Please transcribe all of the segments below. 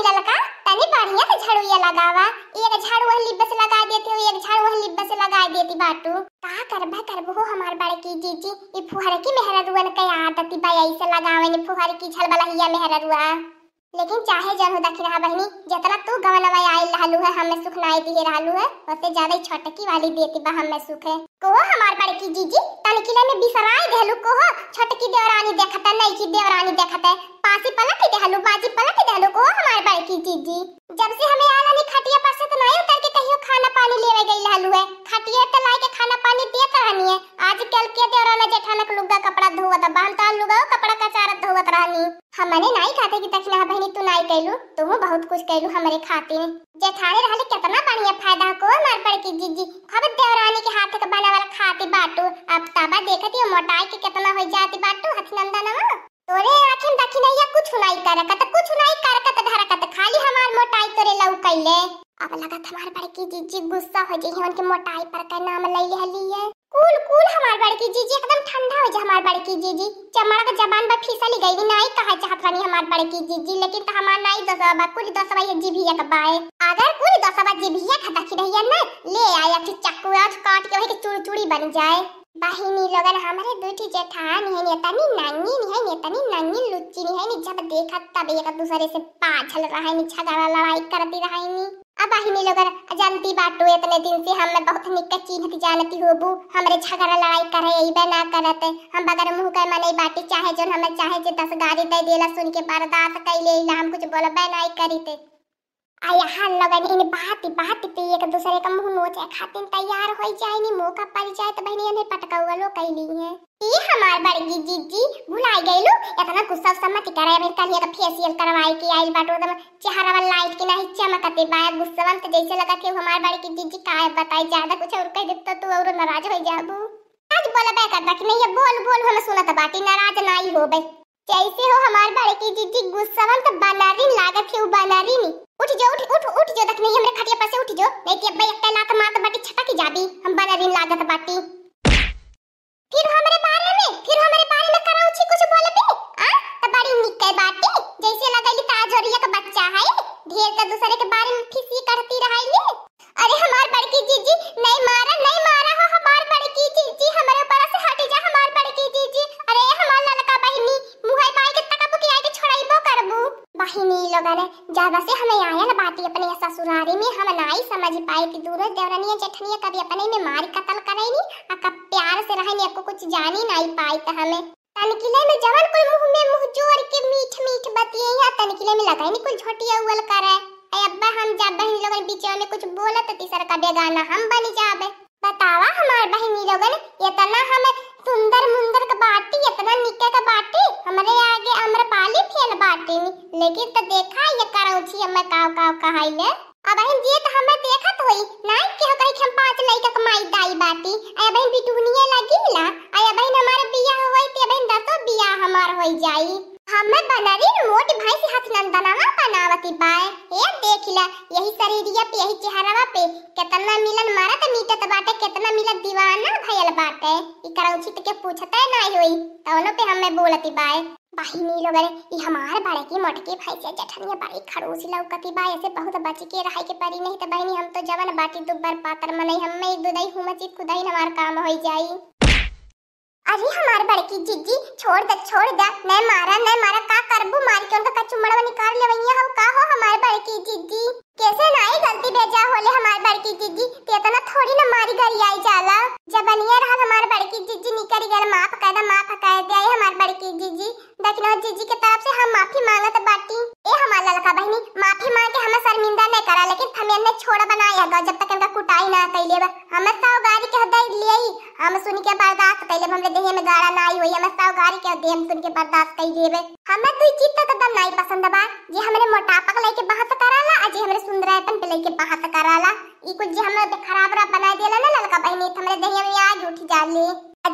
हमनी ललका तनी बढ़िया से झाड़ूया लगावा एक झाड़ू वाली बस लगा देती हूँ एक झाड़ू वाली बस लगा देती बाटू का करबा करबो हमार की जीजी ई फुहार की मेहरा रुअन के आदत हाँ, बा ऐसे लगावे ने फुहार की झलबला हिया मेहरा रुआ लेकिन चाहे जन हो दखी रहा बहनी जतरा तू गवन गवनवा आई रहलू है हमें सुख नाई दिए रहलू है उससे ज्यादा ही छटकी वाली देती बा हमें सुख है कोहो हमार बड़ की जीजी तन किले में बिसराई देलू कोहो छटकी देवरानी देखत है नई की देवरानी देखत है पासी पलट देलू बाजी पलट देलू कोहो हमार बड़ की जीजी जब से हमें आला ने खटिया पर से तो नहीं उतर के कहियो खाना पानी लेवे गई रहलू है खटिया तो लाई के खाना पानी देत रहनी है आज कल के देवराना जेठाना के लुगा कपड़ा धोवा बा हम तो लुगा कपड़ा का हुआ रहनी हमने नाई खाते की तखना बहनी तू नाई कहलू तो वो बहुत कुछ कैलू हमारे खातिर जेठाने रहले कितना बढ़िया फायदा को मार पड़ के जीजी खबर देव रानी के हाथ के बना वाला खाते बाटू अब ताबा देखत हो मोटाई के कितना हो जाती बाटू हथनंदनवा तोरे आखिन देखी नहीं या कुछ नाई नहीं कत कुछ नाई कत धर कत खाली हमार मोटाई तोरे लउ कैले अब लगत हमार पर की जीजी गुस्सा हो जई उनके मोटाई पर का नाम ले हली है कूल कूल हमार बड़की जीजी एकदम ठंडा हो जा हमार बड़की जीजी चमड़ा का जबान बा फिसल गई भी नहीं कहा चाहत रानी हमार बड़की जीजी लेकिन तो हमार नहीं दसवा कुल दसवा ये जीभिया एक बाए अगर कुल दसवा जीभिया का दखी रहिया ना ले आया फिर चाकू आज काट के वही के चूड़चूड़ी बन जाए बहिनी लगन हमारे दूठी जेठान है नेतानी नानी है नेतानी नानी लुच्ची है नि जब देखा तब एक दूसरे से पाछल रहा है नि झगड़ा लड़ाई करती रहा है अब आही कर जानती बाटू इतने दिन से हम में बहुत निक चिन्हत जानती हो बू हमरे झगड़ा लड़ाई करे बे ना करत हम बगर मुंह के मने बाटी चाहे जो हम चाहे जे दस गाड़ी दे देला सुन के बर्दाश्त कैले हम कुछ बोलबे ना करीते आ यहाँ लगन इन बात बात पे तो एक दूसरे का मुंह नोचे खातिर तैयार हो जाए नी मौका पड़ जाए तो बहनी ने हुआ लो कहीं नहीं है ई हमार बड़गी जीजी भुलाई गई लो इतना तो गुस्सा सम्मत करे अभी कल एक तो फेशियल करवाए के आइल बाटो एकदम चेहरा वाला लाइट की नहीं चमकते बा गुस्सावन तो जैसे लगा कि हमार बड़गी जीजी का बताए ज्यादा कुछ और कह देता तो और नाराज हो जाबू आज बोला बोलबे करता कि नहीं ये बोल बोल हम सुनत बाकी नाराज ना ही बे जैसे हो हमार बारे की जीजी गुस्सा मन तो बनारी लागत है बनारी नी उठ जो उठ उठ उठ जो तक नहीं हमरे खटिया पर से उठ जो नहीं कि अब्बे एकटा लात मार तो बाटी की जाबी हम बनारी लागत बाटी बाहिनी लोगन ज्यादा से हमें आया आयल बाटी अपने ससुरारी में हम नाई समझ पाए कि दूर देवरनिया जेठनिया कभी अपने में मार कतल करैनी आ कब प्यार से रहनी को कुछ जानी नहीं पाई तो हमें तनकिले में जवन कोई मुंह में मुंह जोर के मीठ मीठ बतिए या तनकिले में लगाई कोई झोटिया उल करे ए अब्बा हम जब बहन लोगन बीच में कुछ बोलत तीसर का बेगाना हम बन जाबे बतावा हमार बहनी लोगन ये तना हमें सुंदर मुंदर का बाटी इतना निके का बाटी हमरे आगे हमरे पाली फेल बाटी लेकिन तो देखा ये करौची हमें काव काव कहाई कहाइले अब बहन जे तो हमें देखा तो ही ना के कहे हम पांच का कमाई दाई बाटी अरे बहन बिटुनिया लागिला अरे बहन हमारे हो गई ते बहन दसो बिया हमार हो जाई हमें बनरी मोटी भाई से हाथ नंदनावा बनावती बाय भैया यही शरीरिया पे यही चेहरावा पे कितना मिलन मारा मारत मीटत तो बाटे कितना मिलन दीवाना भयल बाटे ई करौचित तो के पूछत है नहीं होई तौनो पे हमें बोलती बाए बहिनी लोग रे ई हमार बारे की मटके भाई से जठनिया बाई खड़ोसी लौकती बाई ऐसे बहुत बच के रहई के परी नहीं त बहिनी हम तो जवन बाटी दुबर पातर मनई हमें एक दुदई हुमचित खुदई हमार काम होई जाई अरे हमारे बड़की जीजी छोड़ दे छोड़ दे मैं मारा मैं मारा का करबू मार के उनका कचुमड़वा निकाल ले वैया हम का हो हमारे बड़की जीजी कैसे ना नाई गलती बेजा होले हमारे बड़की जीजी ते तो ना थोड़ी ना मारी गरी आई जाला जब जबनिया रहा हमारे बड़की जीजी निकरी गल माफ कर दे माफ कर दे आई हमारे बड़की जीजी देखनो जीजी के तरफ से हम माफी मांगत बाटी ए हमार ललका बहनी माफी मांग के हम शर्मिंदा नहीं करा लेकिन हमें ने छोड़ा बनाया जब तक इनका कुटाई ना कैले हमें तो बताओ गाड़ी के देम सुन के बर्दाश्त कइले बे हमें तू चीज त एकदम नहीं पसंद बा जे हमरे मोटापा के लेके बहस कराला आ जे हमरे सुंदरापन पे लेके बहस कराला ई कुछ जे हमरे खराब रा बना देला ना लड़का बहनी तो हमरे दहिया में आज उठ जा जाले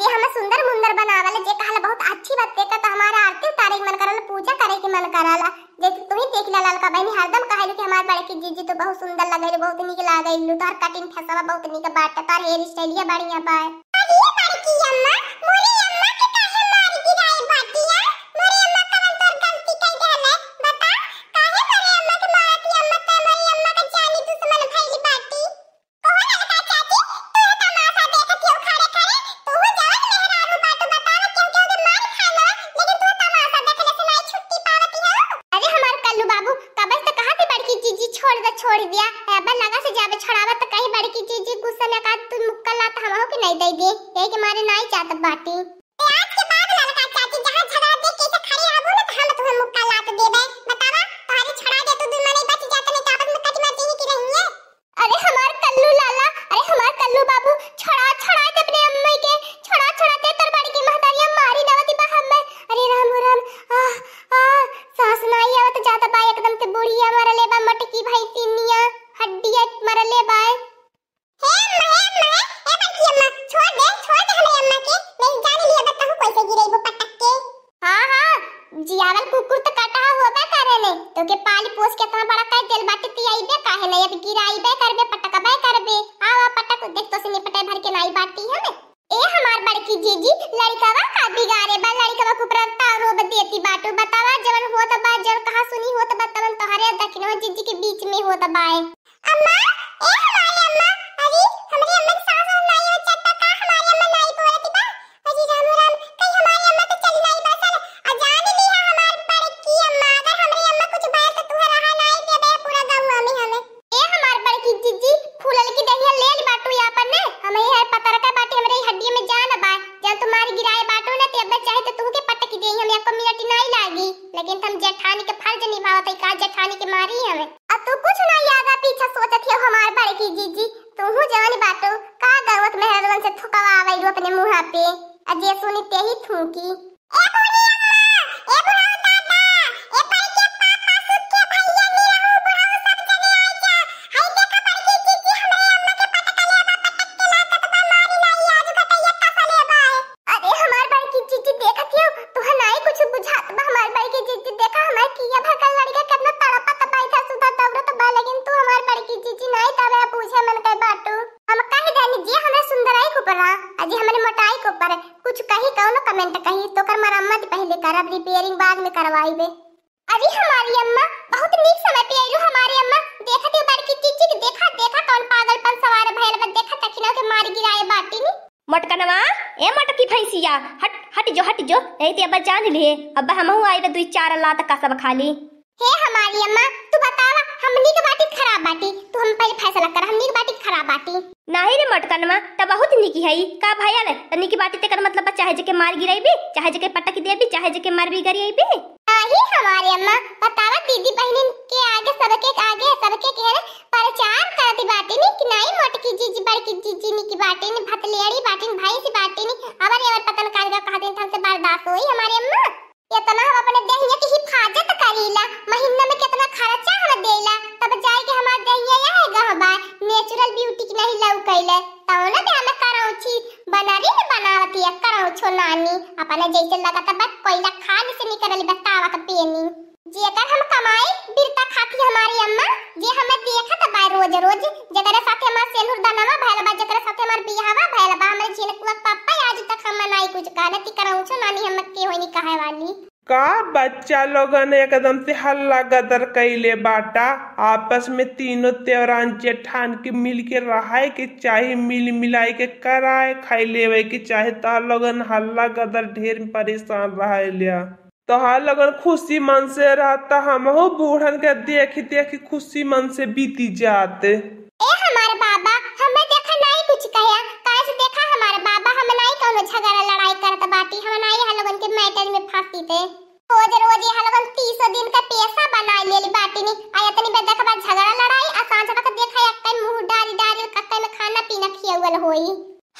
जे हमें सुंदर मुंदर बनावले जे कहले बहुत अच्छी बात का तो हमारा आरती उतारे मन करल पूजा करे के मन कराला जैसे तू ही देख ला ललका बहनी हरदम कहलू कि हमार बड़े के जीजी तो बहुत सुंदर लगे बहुत निक लागे लू तोहर कटिंग फैसला बहुत निक बाटे तार हेयर स्टाइल बढ़िया बा अरे बड़की अम्मा मोरी अम्मा कि जीजी लड़कावा का बिगाड़े बा लड़कावा के ऊपर तारो देती बाटो बतावा जवन होत बा जवन कहां सुनी होत बा तवन तोहरे दखनो जीजी के बीच में होत बाए अम्मा लोग हमार पर की जीजी तुहु तो जवानी बातो का गवत मेहरवन से थुकवा आवई अपने मुंह पे अजय सुनी ते ही थूकी ए बुढ़ी अम्मा ए बुढ़ा मार गिराए बाटी नी मटका नवा ए मटकी फैसिया हट हट जो हट जो एते अब जान लिए अब हम हूं आइबे दुई चार लात का सब खा ली हे हमारी अम्मा तू बतावा हमनी के बाटी खराब बाटी तू हम पहले फैसला कर हमनी के बाटी खराब बाटी नाही रे मटकनवा त बहुत निकी है का भैया रे तनी की बाटी ते कर मतलब चाहे जके मार गिराई भी चाहे जके पटक दे भी चाहे जके मार भी भी वही हमारी अम्मा बतावा दीदी बहन के आगे सबके आगे सबके कह रहे परचार कर दी बाटी नी कि नहीं मोट की जीजी बड़ी की जीजी नी की बाटी नी भतलेड़ी बाटी नी भाई सी बाटी नी अबर ये पतन काज का कहते से बर्दाश्त हुई हमारी अम्मा ये तना तो हम अपने देहिए पापा ने जैसे लगा था बस कोई ला खाली से निकल बस तावा का पेनी जेकर हम कमाए बच्चा लोगन एकदम से हल्ला गदर कैले बाटा आपस में तीनों त्योरान जेठान के मिल के रहा के चाहे मिल मिलाई के कराए खाई ले के चाहे लोगन हल्ला गदर ढेर परेशान रहा लिया तो हाँ लगन खुशी मन से रहता हम हो बूढ़न के देख देख खुशी मन से बीती जाते ए हमारे बाबा हमें देखा नहीं कुछ से देखा हमारे बाबा हम नहीं कोनो झगड़ा लड़ाई करत बाटी हम नहीं के मैटर में रोज रोज यहाँ लोगन तीस दिन का पैसा बना लेली बाटी ने आ इतनी बेदा के बाद झगड़ा लड़ाई आ सांझ तक देखा एक टाइम मुंह डारी डारी कक्कई में खाना पीना खियावल होई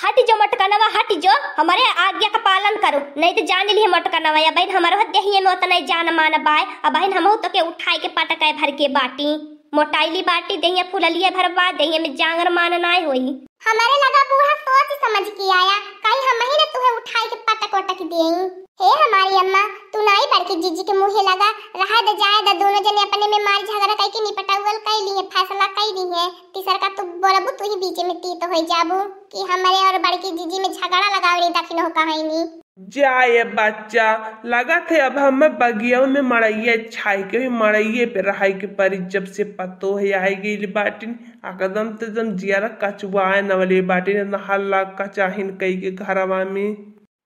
हट जो मटकनवा हट जो हमारे आज्ञा का पालन करो नहीं तो जान ली मटकनवा या बहन हमारे देहिए में उतना जान मान बाय अब बहन हम तो के उठाई के पटकाए भर के बाटी मोटाईली बाटी दहिया फुललिया भरवा दहिया में जांगर मान मानना होई हमारे लगा बूढ़ा सोच समझ के आया कल हम ही ना तुम्हें उठाई के पटक वटक देई हे हमारी अम्मा तू नहीं पड़ के जीजी के मुंह लगा रहा द जाए द दोनों जने अपने में मार झगड़ा कई के निपटावल कई ली है फैसला कई दी है तीसर का तू बोलबू तू ही बीच में ती तो हो जाबू कि हमारे और बड़की जीजी में झगड़ा लगावनी दखिन हो कहाई नहीं जाए बच्चा लगा थे अब हम बगिया में मड़ैया छाई के मड़ैये पे रहाई के परी जब से पतो है आई गई बाटिन अकदम तो जियारा कचुआ नवले बाटिन नहल्ला कचाहिन कई के घरवा में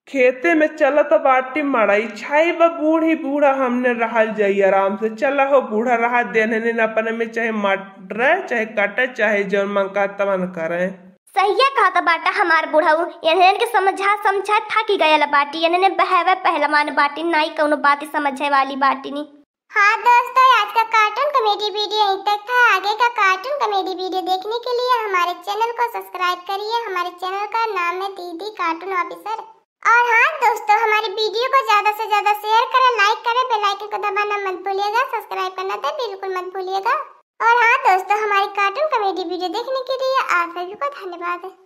खेते में चला तो बाटी मड़ाई छाई व बूढ़ी बूढ़ा हमने रहा जाई आराम से चला हो बूढ़ा रहा देने ने में चाहे मट चाहे कटे चाहे जन मंका का तमन सहिया कहा था बाटा हमार बुढ़ाऊ इन्हें के समझा समझा था कि गया बाटी इन्हें बहवे पहलवान बाटी नाई कोनो बात समझे वाली बाटी नी हाँ दोस्तों आज का कार्टून कॉमेडी वीडियो यहीं तक था आगे का कार्टून कॉमेडी वीडियो देखने के लिए हमारे चैनल को सब्सक्राइब करिए हमारे चैनल का नाम है दीदी कार्टून ऑफिसर और हाँ दोस्तों हमारे वीडियो को ज़्यादा से ज़्यादा शेयर करें लाइक करें बेल आइकन को दबाना मत भूलिएगा सब्सक्राइब करना तो बिल्कुल मत भूलिएगा और हाँ दोस्तों हमारी कार्टून कॉमेडी वीडियो देखने के लिए आप सभी को धन्यवाद